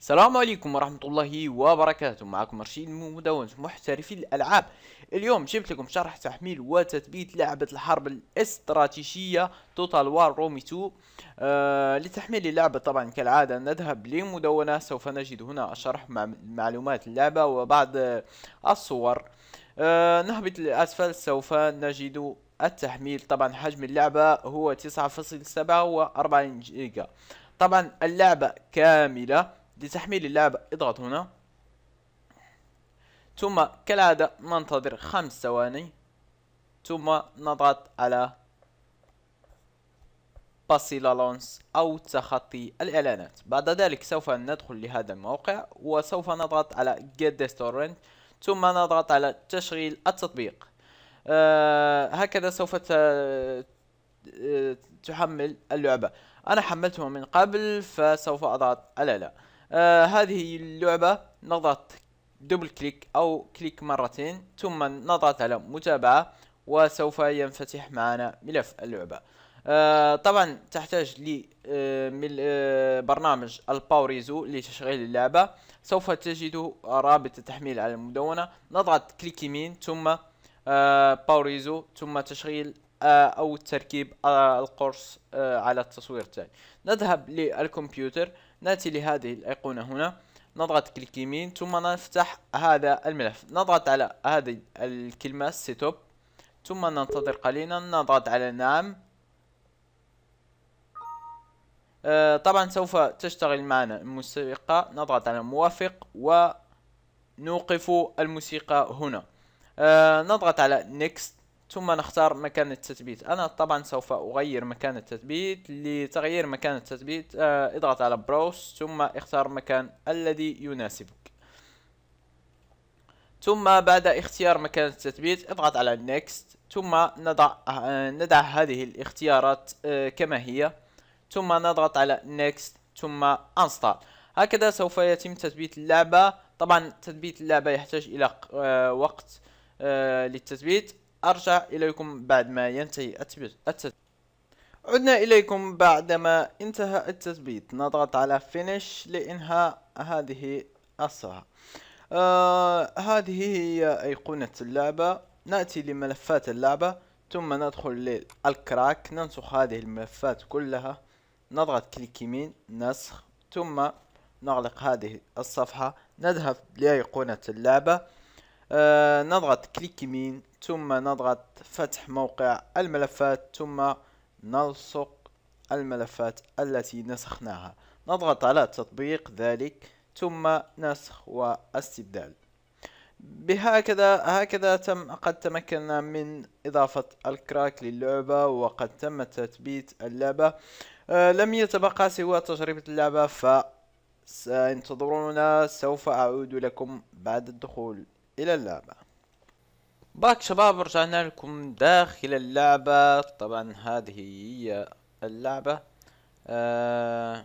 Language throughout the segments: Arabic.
السلام عليكم ورحمة الله وبركاته معكم رشيد مدونس محترفي الألعاب اليوم جبت لكم شرح تحميل وتثبيت لعبة الحرب الاستراتيجية توتال وار رومي 2 آه لتحميل اللعبة طبعا كالعادة نذهب لمدونة سوف نجد هنا الشرح مع معلومات اللعبة وبعض آه الصور آه نهبط للأسفل سوف نجد التحميل طبعا حجم اللعبة هو 9.47 جيجا طبعا اللعبة كاملة لتحميل اللعبة اضغط هنا ثم كالعادة ننتظر خمس ثواني ثم نضغط على باسيلا لونس أو تخطي الإعلانات بعد ذلك سوف ندخل لهذا الموقع وسوف نضغط على Get this torrent ثم نضغط على تشغيل التطبيق آه هكذا سوف آه، تحمل اللعبة أنا حملتها من قبل فسوف أضغط على لا آه هذه اللعبة نضغط دبل كليك او كليك مرتين ثم نضغط على متابعة وسوف ينفتح معنا ملف اللعبة آه طبعا تحتاج لبرنامج آه آه الباوريزو لتشغيل اللعبة سوف تجد رابط التحميل على المدونة نضغط كليك يمين ثم آه، باوريزو ثم تشغيل آه، او تركيب القرص آه، على التصوير التالي نذهب للكمبيوتر ناتي لهذه الايقونه هنا نضغط كليك يمين ثم نفتح هذا الملف نضغط على هذه الكلمه سيت اب ثم ننتظر قليلا نضغط على نعم طبعا سوف تشتغل معنا الموسيقى نضغط على موافق ونوقف الموسيقى هنا نضغط على نيكست ثم نختار مكان التثبيت انا طبعا سوف اغير مكان التثبيت لتغيير مكان التثبيت آه، اضغط على براوس ثم اختار مكان الذي يناسبك ثم بعد اختيار مكان التثبيت اضغط على نيكست ثم نضع آه، ندع هذه الاختيارات آه، كما هي ثم نضغط على نيكست ثم انستال هكذا سوف يتم تثبيت اللعبة طبعا تثبيت اللعبة يحتاج الى وقت للتثبيت أرجع إليكم بعد ما ينتهي التثبيت عدنا إليكم بعدما انتهى التثبيت نضغط على Finish لإنهاء هذه الصفحة آه هذه هي أيقونة اللعبة نأتي لملفات اللعبة ثم ندخل للكراك ننسخ هذه الملفات كلها نضغط كليك يمين نسخ ثم نغلق هذه الصفحة نذهب لأيقونة اللعبة آه، نضغط كليك يمين ثم نضغط فتح موقع الملفات ثم نلصق الملفات التي نسخناها نضغط على تطبيق ذلك ثم نسخ واستبدال بهكذا هكذا تم قد تمكنا من إضافة الكراك للعبة وقد تم تثبيت اللعبة أه لم يتبقى سوى تجربة اللعبة فانتظرونا سوف أعود لكم بعد الدخول الى اللعبة باك شباب رجعنا لكم داخل اللعبة طبعا هذه هي اللعبة آه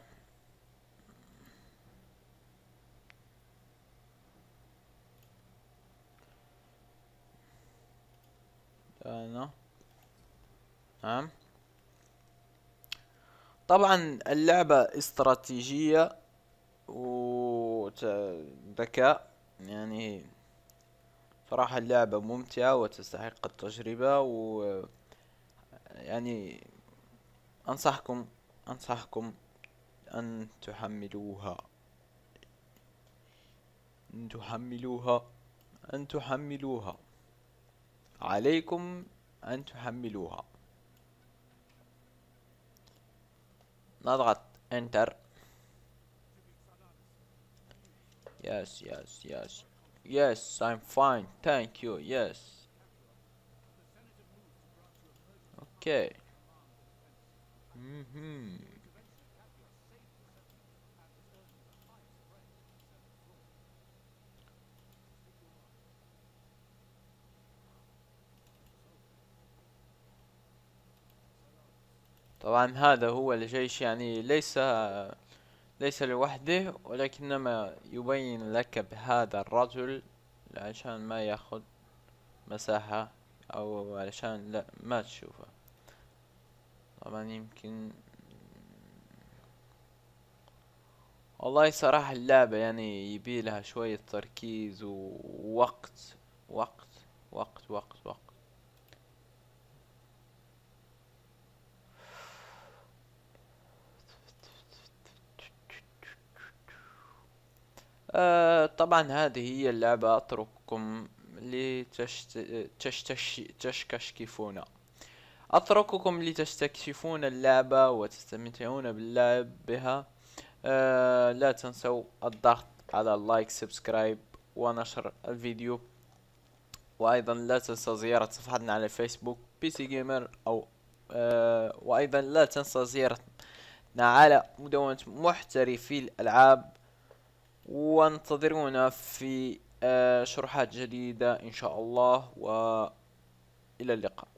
انا نعم طبعا اللعبة استراتيجية وذكاء يعني صراحة اللعبة ممتعة وتستحق التجربة و يعني أنصحكم أنصحكم أن تحملوها أن تحملوها أن تحملوها عليكم أن تحملوها نضغط انتر يس يس يس Yes, I'm fine. Thank you. Yes. Okay. Mm-hmm. طبعا هذا هو الجيش يعني ليس ليس لوحده ولكنما يبين لك بهذا الرجل عشان ما ياخذ مساحة او علشان لا ما تشوفه طبعا يمكن والله صراحة اللعبة يعني يبي لها شوية تركيز ووقت وقت وقت وقت وقت آه طبعا هذه هي اللعبة أترككم لتستكشفون أترككم لتستكشفون اللعبة وتستمتعون باللعب بها آه لا تنسوا الضغط على اللايك سبسكرايب ونشر الفيديو وأيضا لا تنسى زيارة صفحتنا على فيسبوك بي سي جيمر أو آه وأيضا لا تنسى زيارتنا على مدونة محترفي الألعاب وانتظرونا في آه، شروحات جديدة إن شاء الله وإلى اللقاء